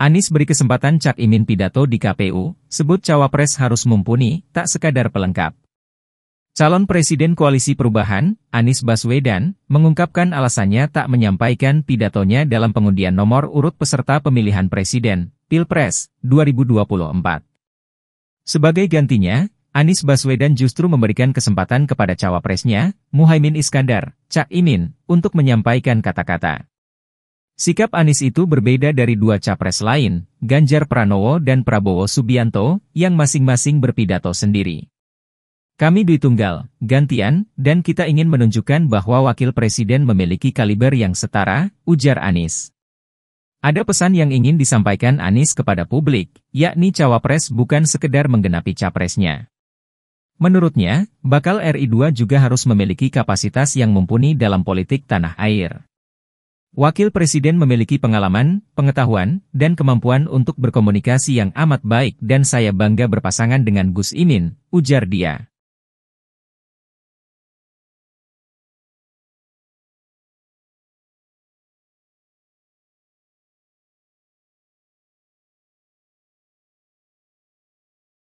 Anies beri kesempatan Cak Imin pidato di KPU, sebut cawapres harus mumpuni, tak sekadar pelengkap. Calon Presiden Koalisi Perubahan, Anies Baswedan, mengungkapkan alasannya tak menyampaikan pidatonya dalam pengundian nomor urut peserta pemilihan Presiden, Pilpres, 2024. Sebagai gantinya, Anies Baswedan justru memberikan kesempatan kepada cawapresnya, Muhaimin Iskandar, Cak Imin, untuk menyampaikan kata-kata. Sikap Anis itu berbeda dari dua capres lain, Ganjar Pranowo dan Prabowo Subianto, yang masing-masing berpidato sendiri. Kami di Tunggal, gantian, dan kita ingin menunjukkan bahwa Wakil Presiden memiliki kaliber yang setara, ujar Anis. Ada pesan yang ingin disampaikan Anis kepada publik, yakni cawapres bukan sekedar menggenapi capresnya. Menurutnya, bakal RI2 juga harus memiliki kapasitas yang mumpuni dalam politik tanah air. Wakil Presiden memiliki pengalaman, pengetahuan, dan kemampuan untuk berkomunikasi yang amat baik dan saya bangga berpasangan dengan Gus Imin, ujar dia.